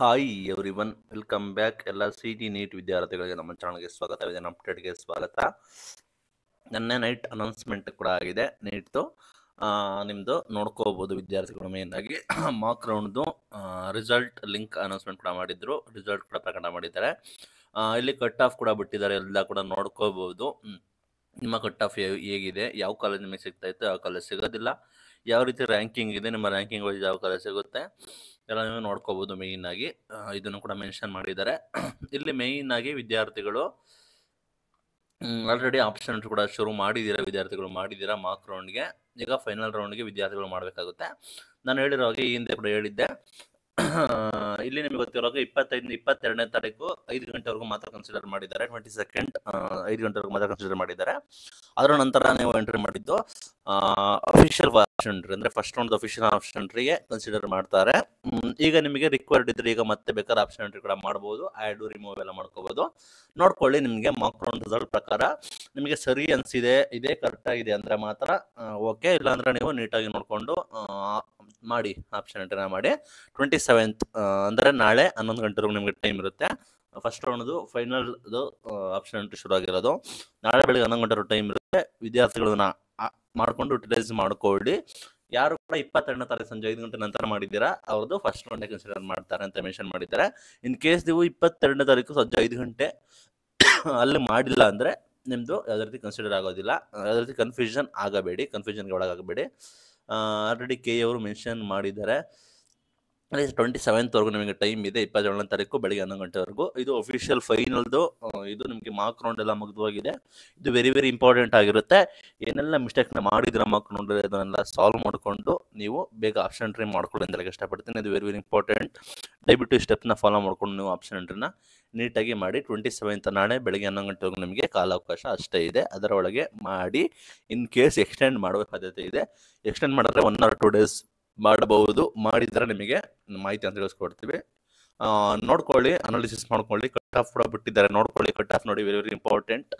hi everyone welcome back ಎಲ್ಲ C T NEET ವಿದ್ಯಾರ್ಥಿಗಳಿಗೆ ನಮ್ಮ ಚಾನಲ್ಗೆ ಸ್ವಾಗತ ನಮ್ಮ ಅಪ್ಡೇಟ್ಗೆ ಸ್ವಾಗತ ನನ್ನೆ ನೈಟ್ ಅನೌನ್ಸ್ಮೆಂಟ್ ಕೂಡ ಆಗಿದೆ ನೀಟ್ದು ನಿಮ್ಮದು ನೋಡ್ಕೋಬೋದು ವಿದ್ಯಾರ್ಥಿಗಳು ಮೇನ್ ಆಗಿ ಮಾಕ್ ರೌಂಡ್ದು ರಿಸಲ್ಟ್ ಲಿಂಕ್ ಅನೌನ್ಸ್ಮೆಂಟ್ ಕೂಡ ಮಾಡಿದ್ರು ರಿಸಲ್ಟ್ ಕೂಡ ಪ್ರಕಟ ಮಾಡಿದ್ದಾರೆ ಇಲ್ಲಿ ಕಟ್ ಆಫ್ ಕೂಡ ಬಿಟ್ಟಿದ್ದಾರೆ ಎಲ್ಲ ಕೂಡ ನೋಡ್ಕೋಬೋದು ನಿಮ್ಮ ಕಟ್ ಆಫ್ ಹೇಗಿದೆ ಯಾವ ಕಾಲೇಜ್ ನಿಮಗೆ ಸಿಗ್ತಾ ಇತ್ತು ಯಾವ ಕಾಲೇಜ್ ಸಿಗೋದಿಲ್ಲ ಯಾವ ರೀತಿ ರ್ಯಾಂಕಿಂಗ್ ಇದೆ ನಿಮ್ಮ ರ್ಯಾಂಕಿಂಗ್ ವೈಸ್ ಯಾವ ಕಾಲೇಜ್ ಸಿಗುತ್ತೆ ಎಲ್ಲ ನೀವು ನೋಡ್ಕೋಬೋದು ಆಗಿ ಇದನ್ನು ಕೂಡ ಮೆನ್ಷನ್ ಮಾಡಿದ್ದಾರೆ ಇಲ್ಲಿ ಆಗಿ ವಿದ್ಯಾರ್ಥಿಗಳು ಆಲ್ರೆಡಿ ಆಪ್ಷನ್ ಕೂಡ ಶುರು ಮಾಡಿದ್ದೀರಾ ವಿದ್ಯಾರ್ಥಿಗಳು ಮಾಡಿದ್ದೀರಾ ಮಾರ್ಕ್ ರೌಂಡ್ಗೆ ಈಗ ಫೈನಲ್ ರೌಂಡ್ಗೆ ವಿದ್ಯಾರ್ಥಿಗಳು ಮಾಡಬೇಕಾಗುತ್ತೆ ನಾನು ಹೇಳಿರೋ ಹಾಗೆ ಈ ಹಿಂದೆ ಕೂಡ ಹೇಳಿದ್ದೆ ಇಲ್ಲಿ ನಿಮಗೆ ಗೊತ್ತಿರೋದು ಇಪ್ಪತ್ತೈದು ಇಪ್ಪತ್ತೆರಡನೇ ತಾರೀಕು ಐದು ಗಂಟೆವರೆಗೂ ಮಾತ್ರ ಕನ್ಸಿಡರ್ ಮಾಡಿದ್ದಾರೆ ಟ್ವೆಂಟಿ ಸೆಕೆಂಡ್ ಐದು ಗಂಟೆವರೆಗೂ ಮಾತ್ರ ಕನ್ಸಿಡರ್ ಮಾಡಿದ್ದಾರೆ ಅದರ ನಂತರ ನೀವು ಎಂಟ್ರಿ ಮಾಡಿದ್ದು ಅಫಿಷಿಯಲ್ ಆಪ್ಷನ್ ಎಂಟ್ರಿ ಅಂದರೆ ಫಸ್ಟ್ ರೌಂಡ್ ಅಫಿಷಿಯಲ್ ಆಪ್ಷನ್ ಎಂಟ್ರಿಗೆ ಕನ್ಸಿಡರ್ ಮಾಡ್ತಾರೆ ಈಗ ನಿಮಗೆ ರಿಕ್ವೈರ್ಡ್ ಇದ್ರೆ ಈಗ ಮತ್ತೆ ಬೇಕಾದ್ರೆ ಆಪ್ಷನ್ ಎಂಟ್ರಿ ಕೂಡ ಮಾಡ್ಬೋದು ಆ್ಯಡ್ ರಿಮೂವ್ ಎಲ್ಲ ಮಾಡ್ಕೋಬಹುದು ನೋಡ್ಕೊಳ್ಳಿ ನಿಮಗೆ ಮಾಕ್ ರೌಂಡ್ ರಿಸಲ್ಟ್ ಪ್ರಕಾರ ನಿಮಗೆ ಸರಿ ಅನಿಸಿದೆ ಇದೆ ಕರೆಕ್ಟ್ ಆಗಿದೆ ಅಂದ್ರೆ ಮಾತ್ರ ಓಕೆ ಇಲ್ಲಾಂದ್ರೆ ನೀವು ನೀಟಾಗಿ ನೋಡಿಕೊಂಡು ಮಾಡಿ ಆಪ್ಷನ್ ಎಂಟರ್ನ ಮಾಡಿ ಟ್ವೆಂಟಿ ಸೆವೆಂತ್ ಅಂದರೆ ನಾಳೆ ಹನ್ನೊಂದು ಗಂಟೆವರೆಗೂ ನಿಮಗೆ ಟೈಮ್ ಇರುತ್ತೆ ಫಸ್ಟ್ ರೌಂಡ್ದು ಫೈನಲ್ದು ಆಪ್ಷನ್ ಎಂಟ್ರಿ ಶುರು ಆಗಿರೋದು ನಾಳೆ ಬೆಳಗ್ಗೆ ಹನ್ನೊಂದು ಗಂಟೆವರೆಗೂ ಟೈಮ್ ಇರುತ್ತೆ ವಿದ್ಯಾರ್ಥಿಗಳನ್ನ ಮಾಡಿಕೊಂಡು ಯುಟಿಲೈಸ್ ಮಾಡ್ಕೊಳ್ಳಿ ಯಾರು ಕೂಡ ಇಪ್ಪತ್ತೆರಡನೇ ತಾರೀಕು ಸಂಜೆ ಐದು ಗಂಟೆ ನಂತರ ಮಾಡಿದ್ದೀರಾ ಅವ್ರದ್ದು ಫಸ್ಟ್ ರೌಂಡೇ ಕನ್ಸಿಡರ್ ಮಾಡ್ತಾರೆ ಅಂತ ಮೆನ್ಷನ್ ಮಾಡಿದ್ದಾರೆ ಇನ್ ಕೇಸ್ ನೀವು ಇಪ್ಪತ್ತೆರಡನೇ ತಾರೀಕು ಸಂಜೆ ಐದು ಗಂಟೆ ಅಲ್ಲಿ ಮಾಡಿಲ್ಲ ಅಂದರೆ ನಿಮ್ಮದು ಯಾವುದೇ ರೀತಿ ಕನ್ಸಿಡರ್ ಆಗೋದಿಲ್ಲ ಯಾವುದೇ ರೀತಿ ಕನ್ಫ್ಯೂಷನ್ ಆಗಬೇಡಿ ಕನ್ಫ್ಯೂಷನ್ಗೆ ಒಳಗಾಗಬೇಡಿ ಆಲ್ರೆಡಿ ಕೆ ಅವರು ಮೆನ್ಷನ್ ಮಾಡಿದ್ದಾರೆ ಟ್ವೆಂಟಿ ಸೆವೆಂತ್ವರೆಗೂ ನಿಮಗೆ ಟೈಮ್ ಇದೆ ಇಪ್ಪತ್ತೇಳನೇ ತಾರೀಕು ಬೆಳಗ್ಗೆ ಹನ್ನೊಂದು ಗಂಟೆವರೆಗೂ ಇದು ಅಫಿಷಿಯಲ್ ಫೈನಲ್ದು ಇದು ನಿಮಗೆ ಮಾರ್ಕ್ ರೌಂಡ್ ಎಲ್ಲ ಮುಗಿದೋಗಿದೆ ಇದು ವೆರಿ ವೆರಿ ಇಂಪಾರ್ಟೆಂಟ್ ಆಗಿರುತ್ತೆ ಏನೆಲ್ಲ ಮಿಸ್ಟೇಕ್ನ ಮಾಡಿದ್ರೆ ಮಾರ್ಕ್ ರೌಂಡ್ ಅದನ್ನೆಲ್ಲ ಸಾಲ್ವ್ ಮಾಡಿಕೊಂಡು ನೀವು ಬೇಗ ಆಪ್ಷನ್ ಟ್ರೈ ಮಾಡ್ಕೊಳ್ಳಿ ಅಂತ ಇಷ್ಟಪಡ್ತೀನಿ ಇದು ವೆರಿ ವೆರಿ ಇಂಪಾರ್ಟೆಂಟ್ ದಯವಿಟ್ಟು ಸ್ಟೆಪ್ನ ಫಾಲೋ ಮಾಡ್ಕೊಂಡು ನೀವು ಆಪ್ಷನ್ ಎಂಟ್ರಿನ ನೀಟಾಗಿ ಮಾಡಿ ಟ್ವೆಂಟಿ ಸೆವೆಂತ್ ನಾಳೆ ಬೆಳಗ್ಗೆ ಹನ್ನೊಂದು ಗಂಟೆವರೆಗೂ ನಿಮಗೆ ಕಾಲಾವಕಾಶ ಅಷ್ಟೇ ಇದೆ ಅದರೊಳಗೆ ಮಾಡಿ ಇನ್ ಕೇಸ್ ಎಕ್ಸ್ಟೆಂಡ್ ಮಾಡುವ ಸಾಧ್ಯತೆ ಇದೆ ಎಕ್ಸ್ಟೆಂಡ್ ಮಾಡಿದ್ರೆ ಒನ್ ಆರ್ ಟು ಡೇಸ್ ಮಾಡಬಹುದು ಮಾಡಿದರೆ ನಿಮಗೆ ಮಾಹಿತಿ ಅಂತ ತಿಳಿಸ್ಕೊಡ್ತೀವಿ ನೋಡ್ಕೊಳ್ಳಿ ಅನಾಲಿಸಿಸ್ ಮಾಡ್ಕೊಳ್ಳಿ ಕಟ್ ಆಫ್ ಕೂಡ ಬಿಟ್ಟಿದ್ದಾರೆ ನೋಡ್ಕೊಳ್ಳಿ ಕಟ್ ಆಫ್ ನೋಡಿ ವೆರಿ ವೆರಿ ಇಂಪಾರ್ಟೆಂಟ್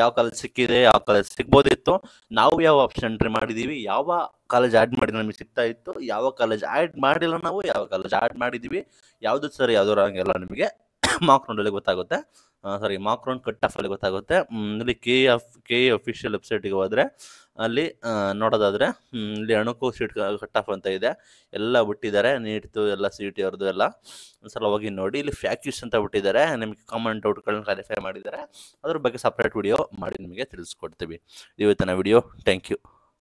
ಯಾವ ಕಾಲೇಜ್ ಸಿಕ್ಕಿದೆ ಯಾವ ಕಾಲೇಜ್ ಸಿಗ್ಬೋದಿತ್ತು ನಾವು ಯಾವ ಆಪ್ಷನ್ ಎಂಟ್ರಿ ಮಾಡಿದೀವಿ ಯಾವ ಕಾಲೇಜ್ ಆ್ಯಡ್ ಮಾಡಿ ನಮಗೆ ಸಿಗ್ತಾ ಇತ್ತು ಯಾವ ಕಾಲೇಜ್ ಆ್ಯಡ್ ಮಾಡಿಲ್ಲ ನಾವು ಯಾವ ಕಾಲೇಜ್ ಆ್ಯಡ್ ಮಾಡಿದೀವಿ ಯಾವುದು ಸರಿ ಯಾವುದು ರಾಂಗ್ ನಿಮಗೆ ಮಾಕ್ ರೌಂಡಲ್ಲಿ ಗೊತ್ತಾಗುತ್ತೆ sorry mock round cut off ಅಲ್ಲಿ ಗೊತ್ತಾಗುತ್ತೆ ಇಲ್ಲಿ ಕೆ ಎಫ್ ಕೆ ಅಫಿಷಿಯಲ್ ವೆಬ್ಸೈಟ್ಗೆ ಹೋದರೆ ಅಲ್ಲಿ ನೋಡೋದಾದರೆ ಇಲ್ಲಿ ಅಣುಕು ಸೀಟ್ ಕಟ್ ಆಫ್ ಅಂತ ಇದೆ ಎಲ್ಲ ಬಿಟ್ಟಿದ್ದಾರೆ ನೀಟ್ದು ಎಲ್ಲ ಸಿ ಟಿ e ಅವ್ರದ್ದು ಎಲ್ಲ ಒಂದ್ಸಲ ಹೋಗಿ ನೋಡಿ ಇಲ್ಲಿ ಫ್ಯಾಕ್ಯೂಸ್ ಅಂತ ಬಿಟ್ಟಿದ್ದಾರೆ ನಿಮಗೆ ಕಾಮನ್ ಡೌಟ್ಗಳನ್ನ ಕ್ಲಾರಿಫೈ ಮಾಡಿದ್ದಾರೆ ಅದ್ರ ಬಗ್ಗೆ ಸಪ್ರೇಟ್ ವಿಡಿಯೋ ಮಾಡಿ ನಿಮಗೆ ತಿಳಿಸ್ಕೊಡ್ತೀವಿ ಇವತ್ತಿನ ವಿಡಿಯೋ ಥ್ಯಾಂಕ್ ಯು